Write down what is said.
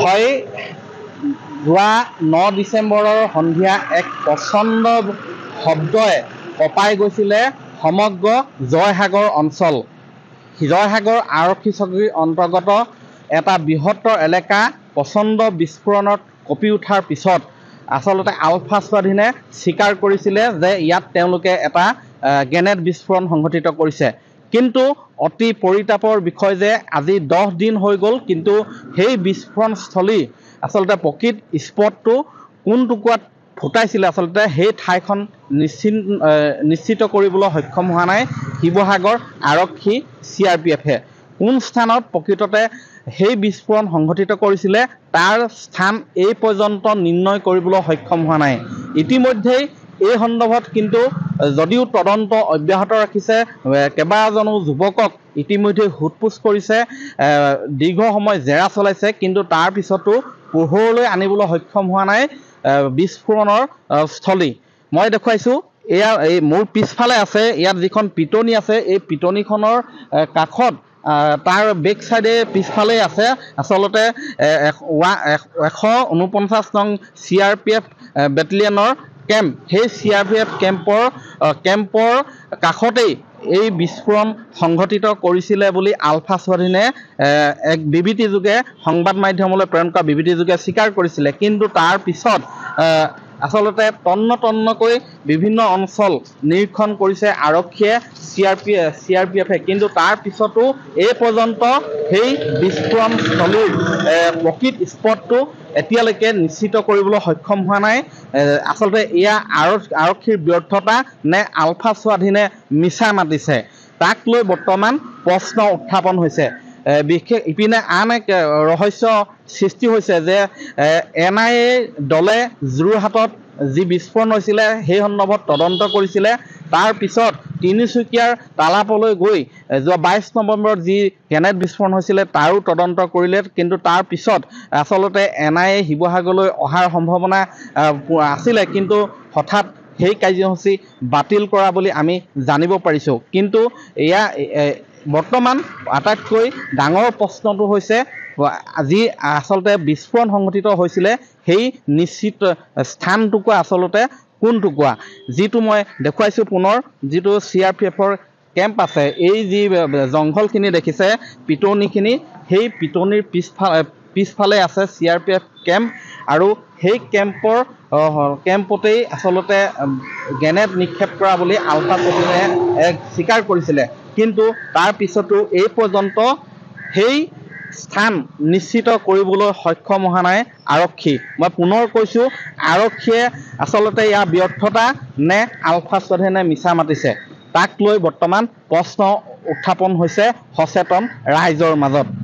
হয় যোৱা ন ডিচেম্বৰৰ সন্ধিয়া এক প্ৰচণ্ড শব্দই কপাই গৈছিলে সমগ্ৰ জয়সাগৰ অঞ্চল জয়সাগৰ আৰক্ষী চকীৰ অন্তৰ্গত এটা বৃহত্তৰ এলেকা প্ৰচণ্ড বিস্ফোৰণত কঁপি উঠাৰ পিছত আচলতে আলফা স্বাধীনে স্বীকাৰ কৰিছিলে যে ইয়াত তেওঁলোকে এটা গ্ৰেনেড বিস্ফোৰণ সংঘটিত কৰিছে কিন্তু অতি পৰিতাপৰ বিষয় যে আজি দহ দিন হৈ গ'ল কিন্তু সেই বিস্ফোৰণস্থলী আচলতে প্ৰকৃত স্পটটো কোন টুকুৰাত ফুটাইছিলে আচলতে সেই ঠাইখন নিশ্চিন নিশ্চিত কৰিবলৈ সক্ষম হোৱা নাই শিৱসাগৰ আৰক্ষী চি আৰ পি এফে কোন স্থানত প্ৰকৃততে সেই বিস্ফোৰণ সংঘটিত কৰিছিলে তাৰ স্থান এই পৰ্যন্ত নিৰ্ণয় কৰিবলৈ সক্ষম হোৱা নাই ইতিমধ্যেই এই সন্দৰ্ভত কিন্তু যদিও তদন্ত অব্যাহত ৰাখিছে কেইবাজনো যুৱকক ইতিমধ্যে সোধপোছ কৰিছে দীৰ্ঘ সময় জেৰা চলাইছে কিন্তু তাৰ পিছতো পোহৰলৈ আনিবলৈ সক্ষম হোৱা নাই বিস্ফোৰণৰ স্থলী মই দেখুৱাইছোঁ এয়া এই মোৰ পিছফালে আছে ইয়াত যিখন পিটনি আছে এই পিটনিখনৰ কাষত তাৰ বেক চাইডে পিছফালেই আছে আচলতে এশ ঊনপঞ্চাছ নং চি আৰ পি এফ বেটেলিয়নৰ কেম্প সেই চি আৰ পি এফ কেম্পৰ কেম্পৰ কাষতেই এই বিস্ফোৰণ সংঘটিত কৰিছিলে বুলি আলফা স্বাধীনে এক বিবৃতিযোগে সংবাদ মাধ্যমলৈ প্ৰেৰণ কৰা বিবৃতিযোগে স্বীকাৰ কৰিছিলে কিন্তু তাৰ পিছত আচলতে তন্ন তন্নকৈ বিভিন্ন অঞ্চল নিৰীক্ষণ কৰিছে আৰক্ষীয়ে C R P C R P এফে কিন্তু তাৰ পিছতো এই পৰ্যন্ত সেই বিস্ফোৰণস্থলীৰ প্ৰকৃত স্পটটো এতিয়ালৈকে নিশ্চিত কৰিবলৈ সক্ষম হোৱা নাই আচলতে এয়া আৰক্ষীৰ ব্যৰ্থতা নে আলফা স্বাধীনে মিছা মাতিছে তাক লৈ বৰ্তমান প্ৰশ্ন উত্থাপন হৈছে বিশেষ ইপিনে আন এক ৰহস্য সৃষ্টি হৈছে যে এন আই এ দলে যোৰহাটত যি বিস্ফোৰণ হৈছিলে সেই সন্দৰ্ভত তদন্ত কৰিছিলে তাৰ পিছত তিনিচুকীয়াৰ তালাপলৈ গৈ যোৱা বাইছ নৱেম্বৰত যি গ্ৰেনেড বিস্ফোৰণ হৈছিলে তাৰো তদন্ত কৰিলে কিন্তু তাৰ পিছত আচলতে এন আই এ শিৱসাগৰলৈ অহাৰ সম্ভাৱনা আছিলে কিন্তু হঠাৎ সেই কাৰ্যসূচী বাতিল কৰা বুলি আমি জানিব পাৰিছোঁ কিন্তু এয়া বৰ্তমান আটাইতকৈ ডাঙৰ প্ৰশ্নটো হৈছে যি আচলতে বিস্ফোৰণ সংঘটিত হৈছিলে সেই নিশ্চিত স্থানটোকো আচলতে কোনটো কোৱা যিটো মই দেখুৱাইছোঁ পুনৰ যিটো চি আৰ পি এফৰ কেম্প আছে এই যি জংঘলখিনি দেখিছে পিটনিখিনি সেই পিটনিৰ পিছফালে পিছফালে আছে C R P F camp আৰু সেই কেম্পৰ কেম্পতেই আচলতে গ্ৰেনেড নিক্ষেপ কৰা বুলি আলফা প্ৰতিমে স্বীকাৰ কৰিছিলে কিন্তু তাৰপিছতো এই পৰ্যন্ত সেই স্থান নিশ্চিত কৰিবলৈ সক্ষম হোৱা নাই আৰক্ষী মই পুনৰ কৈছোঁ আৰক্ষীয়ে আচলতে ইয়াৰ ব্যৰ্থতা নে আলফা স্বধেনে মিছা মাতিছে তাক লৈ বৰ্তমান প্ৰশ্ন উত্থাপন হৈছে সচেতন ৰাইজৰ মাজত